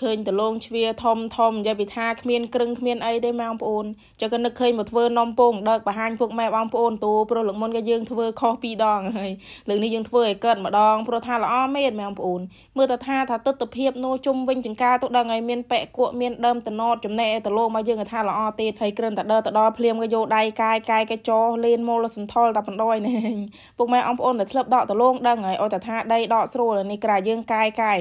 ឃើញដលងជ្វាធំធំនិយាយពីថាគ្មានគ្រឹងគ្មានអីទេម៉ែបងប្អូនចឹងក៏នឹកឃើញមកធ្វើនំពងដឹកបង្ហាញពួកម៉ែបងប្អូនទូព្រោះលើកមុនក៏យើងធ្វើខុសពីរដងហើយលើកនេះយើងធ្វើឲ្យកើតម្ដងព្រោះថាល្អមែនម៉ែបងប្អូនមើលតថាថាទស្សនភាពនោះជុំវិញចង្ការទូដឹងឲ្យមានប៉ែកគក់មានដើមតណតចំណែកឯដលងមកយើងក៏ថាល្អទេហើយគ្រិនតដើតដល់ភ្លាមក៏យកដៃកាយកាយក៏ចោលេនមូលសន្ធលតែបណ្ដោយនេះពួកម៉ែបងប្អូនដែលធ្លាប់ដកដលងដឹងហើយឲ្យតថាដីដកស្រួលនេះក្រៅយើងកាយកាយ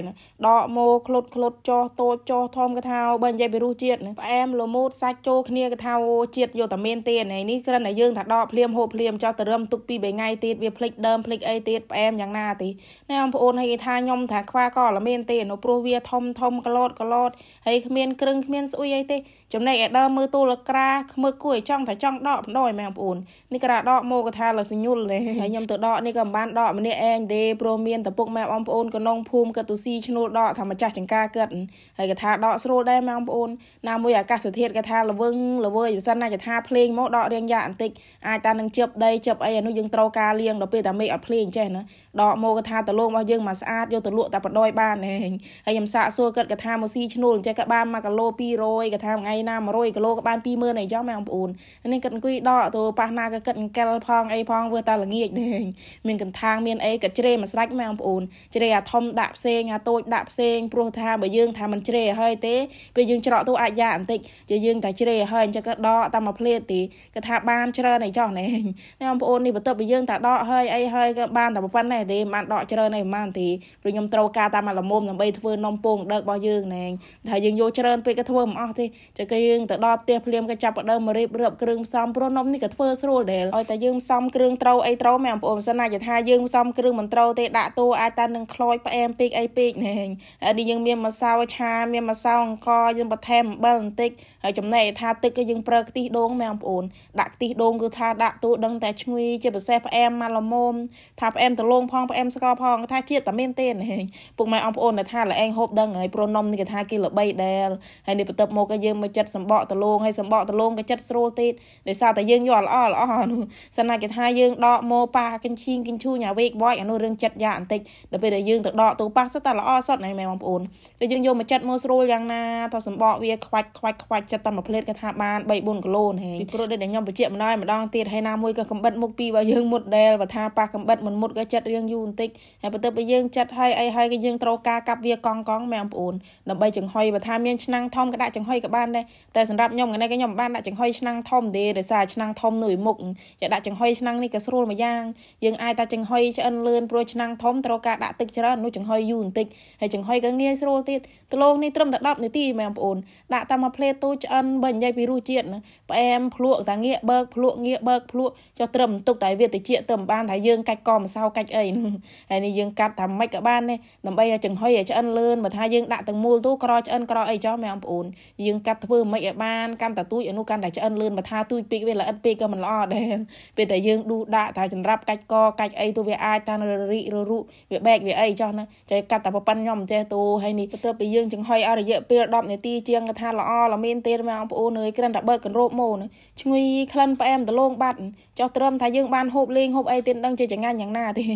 ដកមោក្លុតក្លុតចោចតូចចោះធំកថាបើនិយាយពីរសជាតិផ្អែមល្មូតសាច់ចូលគ្នាកថាជាតិយកតែមានទេណៃនេះគ្រាន់តែយើងថាដកភ្លាមហូបភ្លាមចោះទៅរឹមទុកពីបីថ្ងៃទៀតវាភ្លេចដើមភ្លេចអីទៀតផ្អែមយ៉ាងណាទេណែបងប្អូនឲ្យគេថាខ្ញុំថាខ្វះក៏ល្មានទេនៅព្រោះវា ធំធំក្លោតក្លោតហើយគ្មានគ្រឿងគ្មានស្អុយអីទេចំណែកឯដើមមើលទូលក្រាខ្មើគួរឲ្យចង់ថាចង់ដកបណ្ដោយម៉ែបងប្អូននេះក្រាដកមកកថាលសញុលហើយខ្ញុំទៅដកនេះក៏មិនបានដកម្នាក់ឯងទេព្រោះមានតពុកម៉ែបងប្អូនកណ្ដងភូមិកតុស៊ីឈ្នួលដកថាម្ចាស់ចង្ការគិតហើយកថាដកស្រួលដែរម៉ែបងប្អូនណាមួយអាកាសធាតុកថាល្វឹងល្វើយបើសិនណាកថាភ្លេងមកដករៀងយ៉ាបន្តិចអាចតានឹងជិបដីជិបអីអានោះយើងត្រូវការលាងដល់ពេលតាមេឃអត់ភ្លេងចេះណាដកមកកថាតលងរបស់យើងមកស្អាតយកទៅលក់តែបដ ாய் បានហែងហើយខ្ញុំសាកសួរគាត់កថាមកស៊ីឈ្នួលចេះក៏បាន1គីឡូ200កថាថ្ងៃណា100គីឡូក៏បាន20000អីចឹងម៉ែបងប្អូននេះគាត់អង្គុយដកទៅប៉ះណាក៏គាត់អង្កិលផងអីផងវាតែល្ងាចហែងមានកន្ធាងមានអីគាត់ជ្រេមកស្រាច់ម៉ែបងប្អូនជ្រេអាធំដាក់ផ្សេងអាតូចដាក់ផ្សេងព្រោះថាបើយើងថាថាมันជ្រេហើយទេពេលយើងច្រកទូអាចយ៉ាបន្តិចជាយើងតែជ្រេហើយអញ្ចឹងក៏ដកតាមមួយភ្លេតទីគេថាបានច្រើនអីចោះណែអ្នកបងប្អូននេះបន្ទាប់ពីយើងតែដកហើយអីហើយក៏បានតែប៉ុណ្ណេះទេមិនបានដកច្រើនអីប៉ុន្មានទេព្រោះខ្ញុំត្រូវការតាមអាលមុំដើម្បីធ្វើនំពងដើករបស់យើងណែថាយើងយកច្រើនពេកក៏ធ្វើមិនអស់ទេចឹងគេយើងទៅដល់ផ្ទះភ្លាមក៏ចាប់ដើមមករៀបរៀបគ្រឿងផ្សំព្រោះនំនេះក៏ធ្វើស្រួលដែរឲ្យតែយើងផ្សំគ្រឿងត្រូវអីត្រូវមែនបងប្អូនមិនសិនណាយថាយើងផ្សំគ្រឿងមិនត្រូវទេដាក់តួអាចតែនឹងខ្លោចផ្អែមពេកអីពេកណែហើយនេះយើងមានម្សៅឆឆាមានម្សៅអង្ករយើងបន្ថែមអំបិលបន្តិចហើយចំណែកថាទឹកគឺយើងប្រើខ្ទិះដូងមែនបងប្អូន ដាក់ខ្ទិះដូងគឺថាដាក់ទូដឹងតែឈ្ងុយជាពិសេសផ្អែមម៉ាឡមុំថាផ្អែមដលងផងផ្អែមស្ករផងថាជាតិតែមានទេហេពុកម៉ែអង្គប្អូនថាល្អឯងហូបដឹងហើយព្រោះនំនេះគេថាគេល្បីដែលហើយនេះបន្ទាប់មកក៏យើងមកចិត្តសម្បកដលងហើយសម្បកដលងក៏ចិត្តស្រួលទៀតដោយសារតែយើងយកល្អល្អនោះសិនណាគេថាយើងដកម៉ូប៉ាគិនឈីងគិនឈូញ៉ាវេកបួយអានោះរឿងចិត្តយ៉ាបន្តិចដល់ពេលដែលយើងទៅដកទូប៉ាសិតតែល្អសុតណាស់មែនបងប្អូនពេលយើងយកមកមកចិត្តមើលស្រួលយ៉ាងណាថាសម្បកវាខ្វាច់ខ្វាច់ខ្វាច់ចិត្តតែមួយផ្លេតគេថាបាន3 4គីឡូហេពីព្រោះដូចដែលខ្ញុំបញ្ជាក់ម្ដងម្ដងទៀតហើយណាមួយក៏កំបិតមុខពីរបស់យើងមុតដែលបើថាប៉ះកំបិតមិនមុតក៏ចិត្តរៀងយូរបន្តិចហើយបន្ទាប់ពីយើងចិត្តហើយអីហើយក៏យើងត្រូវការកាប់វាកង់កង់មែនបងប្អូនដើម្បីចង្ហុយបើថាមានឆ្នាំងធំក៏ដាក់ចង្ហុយក៏បានដែរតែសម្រាប់ខ្ញុំថ្ងៃនេះខ្ញុំមិនបានដាក់ចង្ហុយឆ្នាំងធំទេដោយសារឆ្នាំងធំនៅមុខចាដាក់ចង្ហុយឆ្នាំងនេះក៏ស្រួលមួយយ៉ាងយើងអាចតែចង្ហុយឆ្អិនលឿនព្រោះឆ្នាំងធំត្រូវការដាក់ទឹកច្រើននោះចង្ហុយយូរបន្តិចហើយចង្ហុយក៏ងាយស្រួលទៀតទទ្លោងនេះត្រឹមតែ10នាទីមែនបងប្អូន ដាក់តាមមកផ្លេតូចឆ្អិនបើនិយាយពីរសជាតិណាផ្អែមភ្លក់តាងាកបើកភ្លក់ងាកបើកភ្លក់ចុះត្រឹមទុកតែវាតិចទៅមិនបានថាយើងកាច់កម្សៅកាច់អីហើយនេះយើងកាត់ថាម៉េចក៏បានដែរដើម្បីឲ្យចង្ហុយឲ្យឆ្អិនលឿនបើថាយើងដាក់ទាំងមូលទូក្រឆ្អិនក្រអីចោះមែនបងប្អូនយើងកាត់ធ្វើម៉េចឲ្យបានកាន់តែទូចអនុកាន់តែឆ្អិនលឿនបើថាទូចពេកវាល្អិតពេកក៏មិនល្អដែរពេលតែយើងដួសដាក់ថាចម្រាប់កាច់កកាច់អីទូវាអាចតាមរិរិរុវាបែកវាអីចោះណាចុះកាត់តែប៉ុណ្្ញុំទេទូហើយនេះទៅពីយើងយើងចង្ហុយអររយៈពេល10នាទីជាងកថាល្អល្មានទេមែនបងប្អូនអើយក្រិនតែបើកគម្របម៉ូនឈ្ងុយក្លិនផ្អែមដលងបាត់ចុះត្រឹមថាយើងបានហូបលេងហូបអីទៀតដឹងជាចងាញ់យ៉ាងណាទេ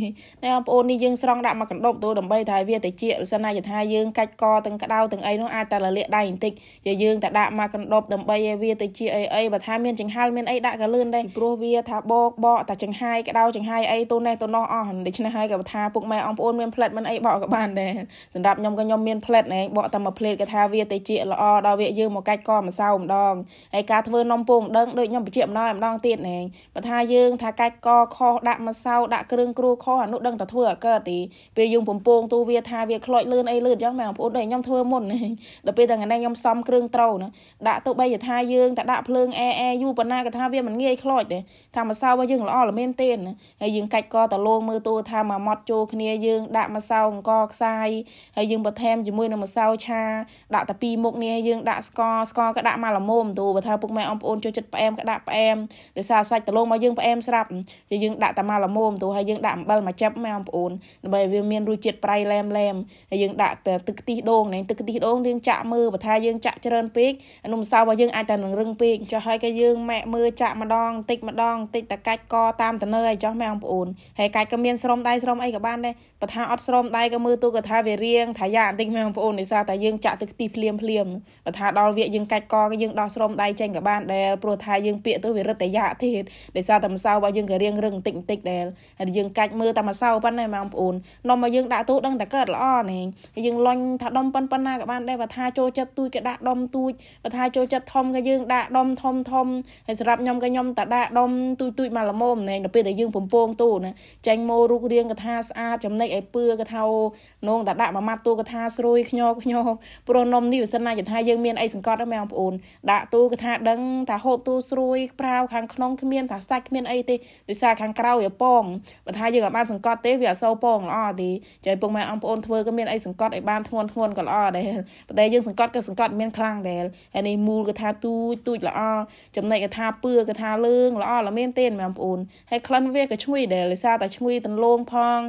ណែបងប្អូននេះយើងស្រង់ដាក់មកកណ្ដប់ទូដើម្បីថាវាតិចបើសិនណាយថាយើងកាច់កទាំងក្តៅទាំងអីនោះអាចតែរលាកដៃបន្តិចជាយើងតែដាក់មកកណ្ដប់ដើម្បីឲ្យវាតិចអីអីបើថាមានចង្ហាលមានអីដាក់ក៏លឿនដែរព្រោះវាថាបោកបកតែចង្ហាយក្តៅចង្ហាយអីទូនេះទូនោះអស់ដូច្នេះហើយក៏ថាពុកម៉ែអងប្អូនមានផ្លិតមិនអីបកក៏បានដែរសម្រាប់ខ្ញុំក៏ខ្ញុំមានផ្លិតណែបកតែមួយផ្លេតក៏ថាវាតិចល្អដល់វាយើងមកកាច់កម្សៅម្ដងហើយការធ្វើនំពងដឹងដូចខ្ញុំបញ្ជាក់ម្ដងម្ដងទៀតណែបើថាយើង ថាកាច់កខុសដាក់ម្សៅដាក់គ្រឿងគ្រូខុសអានោះដឹងតែធ្វើអាកើតទេពេលយើងបំពងទូវាថាវាខ្លោចលឿនអីលឿនអញ្ចឹងមែនបងប្អូនទេខ្ញុំធ្វើមុនដល់ពេលថ្ងៃនេះខ្ញុំសំគ្រឿងត្រូវណាដាក់ទៅបីថាយើងតែដាក់ភ្លើងអែអែយូប៉ុណ្ណាក៏ថាវាមិនងាយខ្លោចទេថាម្សៅរបស់យើងល្អល្មមែនទេហើយយើងកាច់កតលងមើលទូថាមួយម៉ត់ចូលគ្នាយើង ដាក់ម្សៅអង្គខ្សាយហើយយើងបន្ថែមជាមួយនឹងម្សៅឆាដាក់តែពីរមុខនេះយើងដាក់ស្ករស្ករក៏ដាក់មកល្មមទូបើថាពុកម៉ែអងប្អូនចូលចិត្តផ្អែមក៏ដាក់ផ្អែមដោយសារសាច់តលងមកយើងផ្អែមស្រាប់ជាយើងដាក់តាម៉ាឡាមូមទៅហើយយើងដាក់អំបិលមួយចិបមកបងប្អូនដើម្បីវាមានរសជាតិប្រៃឡែមឡែមហើយយើងដាក់ទឹកខ្ទិះដូងហ្នឹងទឹកខ្ទិះដូងយើងចាក់មើលបើថាយើងចាក់ច្រើនពេកនំសៅរបស់យើងអាចតែនឹងរឹងពេកចុះហើយក៏យើងម៉ែកមើលចាក់ម្ដងតិចម្ដងតិចតកាច់កតាមតើឲ្យចុះម៉ែបងប្អូនហើយកាច់ក៏មានស្រោមដៃស្រោមអីក៏បានដែរបើថាអត់ស្រោមដៃក៏មើលទូក៏ថាវារៀងថាយ៉ាបន្តិចម៉ែបងប្អូនដោយសារតែយើងចាក់ទឹកខ្ទិះភ្លាមភ្លាមបើថាដល់វាយើងកាច់កក៏យើងដោះស្រោមដៃចេញក៏បានដែលព្រោះថាយើងពាកទៅវារឹតតែយ៉ាទៀតដោយសារតែម្សៅរបស់យើងក៏រៀងរឹងបន្តិចបន្តិចដែលហើយយើងកាច់មើលតែម្សៅប៉ុណ្ណេះបងប្អូននំរបស់យើង ដាក់ទូ ដឹងតែកើតល្អណែហើយយើងលុញថាដុំប៉ុនប៉ុណ្ណាក៏បានដែរបើថាចូលចិត្តទូចក៏ដាក់ដុំទូចបើថាចូលចិត្តធំក៏យើងដាក់ដុំធំធំហើយសម្រាប់ខ្ញុំក៏ខ្ញុំតែដាក់ដុំទូចទូចមកល្មមណែដល់ពេលដែលយើងបំពងទូណាចាញ់មករូបរាងកថាស្អាតចំណិចឲ្យពឿកថានងតែដាក់មួយម៉ាត់ទូកថា ស្រួយខ្ញោខ្ញោព្រោះនំនេះវាសិនណាយថាយើងមានអីសង្កត់ហ្នឹងបងប្អូនដាក់ទូកថាដឹងថាហូបទូស្រួយប្រាវខាងក្នុងគ្មានថាសាច់គ្មានអីទេដោយសារខាងក្រៅវាប៉ងបើថាយើងអាចបានសង្កត់ទេវាអសូវប៉ងល្អទេចៃពុកម៉ែអង្គប្អូនធ្វើក៏មានអីសង្កត់ឲ្យបានធ្ងន់ធ្ងន់ក៏ល្អដែរប៉ុន្តែយើងសង្កត់ក៏សង្កត់មានខ្លាំងដែរហើយនេះមូលក៏ថាទូចទូចល្អចំណែកក៏ថាពឿក៏ថាលើងល្អល្មមានទេម៉ែអង្គប្អូនហើយក្លិនវាក៏ឈ្ងុយដែរដោយសារតែឈ្ងុយទន្លោងផង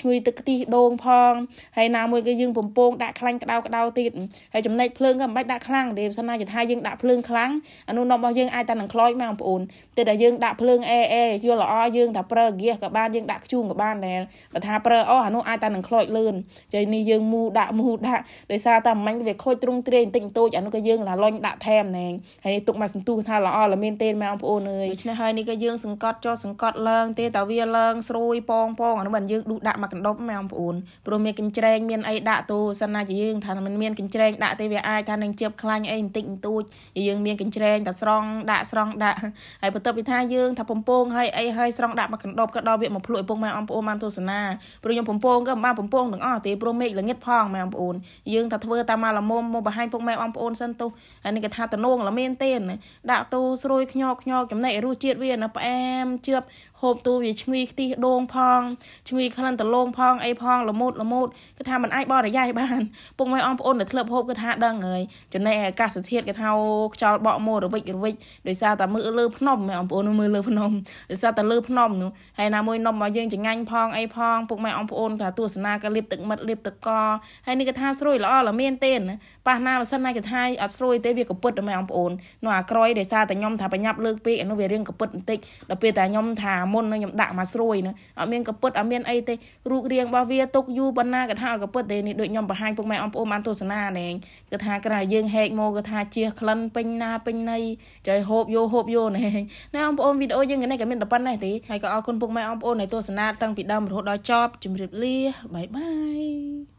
ឈ្ងុយទឹកខ្ទិះដូង ផងហើយណាមួយក៏យើងបំពងដាក់ខ្លាញ់ក្តៅក្តៅទៀតហើយចំណែកភ្លើងក៏មិនបាច់ដាក់ខ្លាំងទេបើសិនណាជាថាយើងដាក់ភ្លើងខ្លាំងអានោះនំរបស់យើងអាចតែនឹងខ្លោចម៉ែបងប្អូនតែតែយើងដាក់ភ្លើងយើងអេអេយល់ល្អយើងថាប្រើហ្គៀសក៏បានយើង ដាក់ខ្ជូងក៏បានដែរបើថាប្រើអស់អានោះអាចតែនឹងខ្លោចលឿនចៃនេះយើងមូដាក់មូដាក់ដោយសារតែមិញវាខូចទ្រង់ទ្រាយបន្តិចបន្តួចអានោះក៏យើងឡាលុញដាក់ថែមណែងហើយទុកមកសន្ទុះថាល្អល្មានទេមែនបងប្អូនអើយដូច្នេះហើយនេះក៏យើងសង្កត់ចោលសង្កត់ឡើងទេតើវាឡើងស្រួយប៉ងប៉ងអានោះមិនយើងដួសដាក់មកកណ្ដុបមែនបងប្អូនព្រោះមានកញ្ច្រែងមានអីដាក់ទូសិនណាជាយើងថាមិនមានកញ្ច្រែងដាក់ទេវាអាចថានឹងជាបខ្លាញ់អីបន្តិចបន្តួចយើងមានកញ្ច្រែងតែស្រង់ដាក់ស្រង់ដាក់ហើយបន្ទាប់ពីថាយើងថាបំពងហើយអីហើយស្រង់ដាក់មកកណ្ដប់ក៏ដល់វាមកភ្លក់ឲ្យពងម៉ែអំប្អូនបានទស្សនាព្រោះខ្ញុំបំពងក៏មិនបានបំពងទាំងអស់ទេព្រោះមេឃល្ងិតផងម៉ែអំប្អូនយើងតែធ្វើតាមមកលមុំមកបង្ហាញពងម៉ែអំប្អូនសិនទោះហើយនេះក៏ថាតនងល្មែនទេដាក់ទូ ស្រួយខ្ញោខ្ញោចំណែករសជាតិវាណាផ្អែមជឿបហូបទូវាឈ្ងុយខ្ទិះដូងផងឈ្ងុយក្លិនតលងផងអីផងល្មូតល្មូតគឺថាมันអាចបរិយាយបានពុកម៉ែអងប្អូនដែលធ្លាប់ហូបគឺថាដឹងហើយចំណែកអាកាសធាតុគេថាខ្យល់បក់មករវិចរវិចដោយសារតែមើលលើភ្នំម៉ែអងប្អូនមើលលើភ្នំដោយសារតែលើភ្នំនោះហើយណាមួយនំមកយើងចងាញ់ផងអីផងពុកម៉ែអងប្អូនថាទស្សនាក៏លាបទឹកមិត្តលាបទឹកកហើយនេះគេថាស្រួយល្អល្មានទេប៉ះណាបើសិនណាគេថាអត់ស្រួយទេវាក៏ពុតម៉ែអងប្អូននោះអាក្រយដោយសារតែខ្ញុំថាប្រញាប់លើកពេកអានោះវារៀងក៏ពុតបន្តិចដល់ពេលតែខ្ញុំថាមុនខ្ញុំដាក់មកស្រួយនឹងអត់មានកាពឹតអត់មានអីទេរូបរាងរបស់វាទុកយូរប៉ុណ្ណាក៏ថាអត់កាពឹតទេនេះដូចខ្ញុំបង្ហាញពុកម៉ែអងប្អូនបានទស្សនាណែគឺថាក្រៅយើងហែកមកគឺថាជះក្លិនពេញណាពេញណីចៃហូបយោហូបយោណែណែអងប្អូនវីដេអូយើងនេះក៏មានតែប៉ុណ្ណេះទេហើយក៏អរគុណពុកម៉ែអងប្អូនដែលទស្សនាតាំងពីដើមរហូតដល់ចប់ជម្រាបលាបាយបាយ